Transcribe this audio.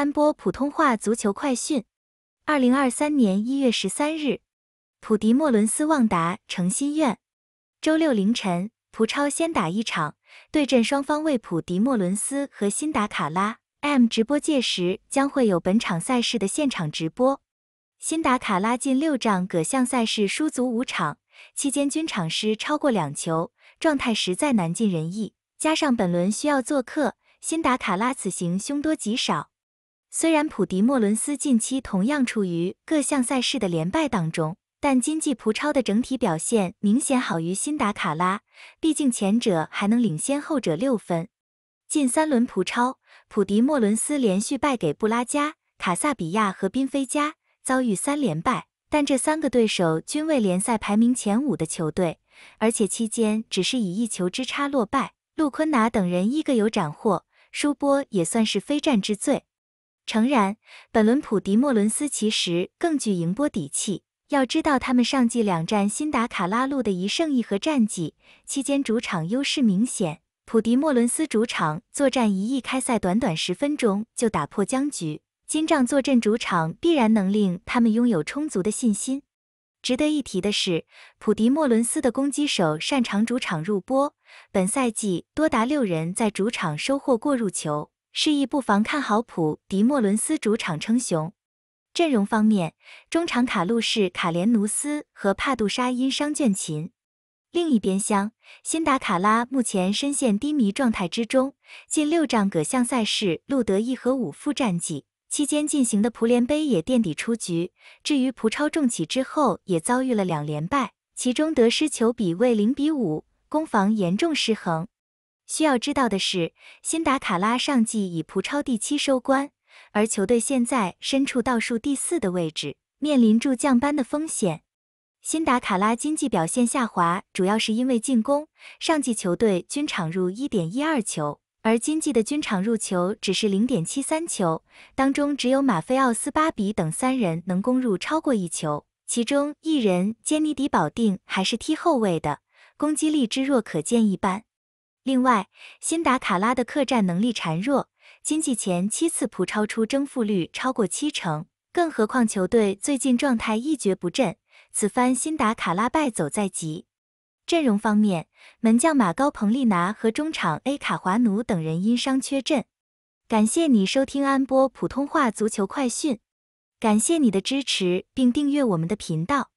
三播普通话足球快讯，二零二三年一月十三日，普迪莫伦斯旺达成心愿。周六凌晨，葡超先打一场，对阵双方为普迪莫伦斯和新达卡拉。M 直播届时将会有本场赛事的现场直播。新达卡拉近六仗各项赛事输足五场，期间均场失超过两球，状态实在难尽人意。加上本轮需要做客，新达卡拉此行凶多吉少。虽然普迪莫伦斯近期同样处于各项赛事的连败当中，但今季葡超的整体表现明显好于辛达卡拉，毕竟前者还能领先后者六分。近三轮葡超，普迪莫伦斯连续败给布拉加、卡萨比亚和宾菲加，遭遇三连败。但这三个对手均为联赛排名前五的球队，而且期间只是以一球之差落败，路昆拿等人一个有斩获，舒波也算是非战之罪。诚然，本轮普迪莫伦斯其实更具赢波底气。要知道，他们上季两战新达卡拉路的一胜一和战绩，期间主场优势明显。普迪莫伦斯主场作战一役，开赛短短十分钟就打破僵局。金仗坐镇主场，必然能令他们拥有充足的信心。值得一提的是，普迪莫伦斯的攻击手擅长主场入波，本赛季多达六人在主场收获过入球。示意不妨看好普迪莫伦斯主场称雄。阵容方面，中场卡路士、卡连奴斯和帕杜沙因伤倦勤。另一边厢，辛达卡拉目前深陷低迷状态之中，近六仗各项赛事录得一和五负战绩，期间进行的葡联杯也垫底出局。至于葡超重启之后，也遭遇了两连败，其中得失球比为零比五，攻防严重失衡。需要知道的是，辛达卡拉上季以葡超第七收官，而球队现在身处倒数第四的位置，面临助降班的风险。辛达卡拉经济表现下滑，主要是因为进攻。上季球队均场入1.12球，而今季的均场入球只是0.73球，当中只有马菲奥斯巴比等三人能攻入超过一球，其中一人坚尼迪保定还是踢后卫的，攻击力之弱可见一斑。另外，辛达卡拉的客战能力孱弱，经济前七次葡超出，征服率超过七成。更何况球队最近状态一蹶不振，此番辛达卡拉败走在即。阵容方面，门将马高彭利拿和中场 A 卡华奴等人因伤缺阵。感谢你收听安波普通话足球快讯，感谢你的支持并订阅我们的频道。